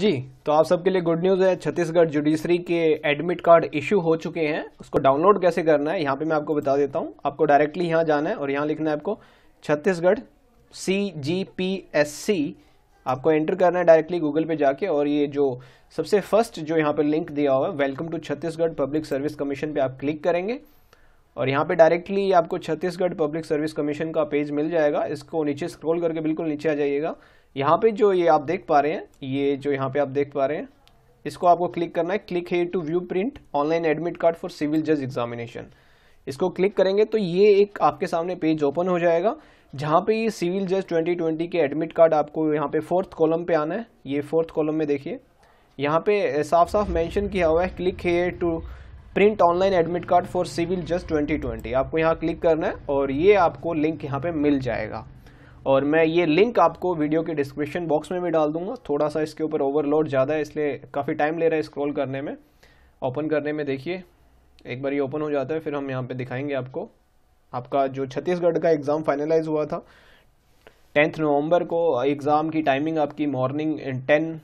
जी तो आप सबके लिए गुड न्यूज़ है छत्तीसगढ़ जुडिशरी के एडमिट कार्ड इशू हो चुके हैं उसको डाउनलोड कैसे करना है यहाँ पे मैं आपको बता देता हूँ आपको डायरेक्टली यहाँ जाना है और यहाँ लिखना है आपको Chhattisgarh C G P S C आपको एंटर करना है डायरेक्टली गूगल पे जाके और ये जो सबसे फर्स्ट जो यहाँ पे लिंक दिया हुआ है welcome to Chhattisgarh public service commission पे आप क्लिक करेंगे और यहाँ पे डायरेक्टली आपको छत्तीसगढ़ पब्लिक सर्विस कमीशन का पेज मिल जाएगा इसको नीचे स्क्रॉल करके बिल्कुल नीचे आ जाइएगा यहाँ पे जो ये आप देख पा रहे हैं ये जो यहाँ पे आप देख पा रहे हैं इसको आपको क्लिक करना है click here to view print online admit card for civil जज एग्जामिनेशन इसको क्लिक करेंगे तो ये एक आपके सामने पेज ओपन हो जाएगा जहाँ पे ये सिविल जज 2020 के एडमिट कार्ड आपको यहाँ पे फोर्थ कॉलम पे आना है ये फोर्थ कॉलम में देखिए यहाँ पे साफ साफ मेंशन किया हुआ है click here to print online admit card for civil जज 2020 आपको यहाँ क्लिक करना है और ये आपको लिंक यहाँ पे मिल जाएगा और मैं ये लिंक आपको वीडियो के डिस्क्रिप्शन बॉक्स में भी डाल दूंगा थोड़ा सा इसके ऊपर ओवरलोड ज़्यादा है इसलिए काफ़ी टाइम ले रहा है स्क्रॉल करने में ओपन करने में देखिए एक बार ये ओपन हो जाता है फिर हम यहाँ पे दिखाएंगे आपको आपका जो छत्तीसगढ़ का एग्ज़ाम फाइनलाइज हुआ था टेंथ नवम्बर को एग्ज़ाम की टाइमिंग आपकी मॉर्निंग टेन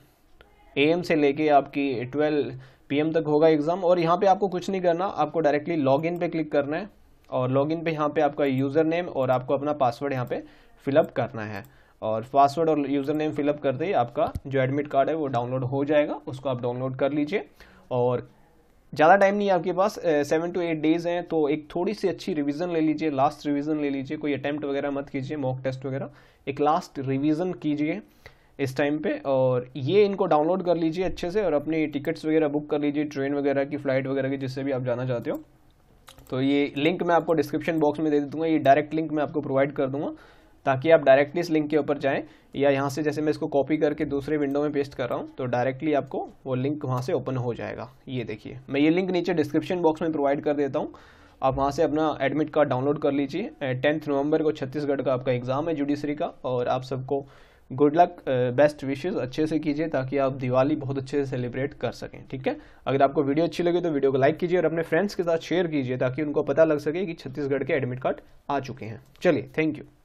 ए से लेके आपकी ट्वेल्व पी तक होगा एग्ज़ाम और यहाँ पर आपको कुछ नहीं करना आपको डायरेक्टली लॉग इन पे क्लिक करना है और लॉगिन पे यहाँ पे आपका यूज़र नेम और आपको अपना पासवर्ड यहाँ पे फिलअप करना है और पासवर्ड और यूज़र नेम फिलअप करते ही आपका जो एडमिट कार्ड है वो डाउनलोड हो जाएगा उसको आप डाउनलोड कर लीजिए और ज़्यादा टाइम नहीं है आपके पास सेवन टू एट डेज़ हैं तो एक थोड़ी सी अच्छी रिवीजन ले लीजिए लास्ट रिवीजन ले लीजिए कोई अटैम्प्ट वगैरह मत कीजिए मॉक टेस्ट वगैरह एक लास्ट रिवीजन कीजिए इस टाइम पे और ये इनको डाउनलोड कर लीजिए अच्छे से और अपनी टिकट्स वगैरह बुक कर लीजिए ट्रेन वगैरह की फ़्लाइट वगैरह की जिससे भी आप जाना चाहते हो तो ये लिंक मैं आपको डिस्क्रिप्शन बॉक्स में दे दूंगा ये डायरेक्ट लिंक मैं आपको प्रोवाइड कर दूंगा ताकि आप डायरेक्टली इस लिंक के ऊपर जाएं या यहाँ से जैसे मैं इसको कॉपी करके दूसरे विंडो में पेस्ट कर रहा हूँ तो डायरेक्टली आपको वो लिंक वहाँ से ओपन हो जाएगा ये देखिए मैं ये लिंक नीचे डिस्क्रिप्शन बॉक्स में प्रोवाइड कर देता हूँ आप वहाँ से अपना एडमिट कार्ड डाउनलोड कर लीजिए टेंथ नवंबर को छत्तीसगढ़ का आपका एग्ज़ाम है जुडिशरी का और आप सबको गुड लक बेस्ट विशेज अच्छे से कीजिए ताकि आप दिवाली बहुत अच्छे से सेलिब्रेट कर सकें ठीक है अगर आपको वीडियो अच्छी लगी तो वीडियो को लाइक कीजिए और अपने फ्रेंड्स के साथ शेयर कीजिए ताकि उनको पता लग सके कि छत्तीसगढ़ के एडमिट कार्ड आ चुके हैं चलिए थैंक यू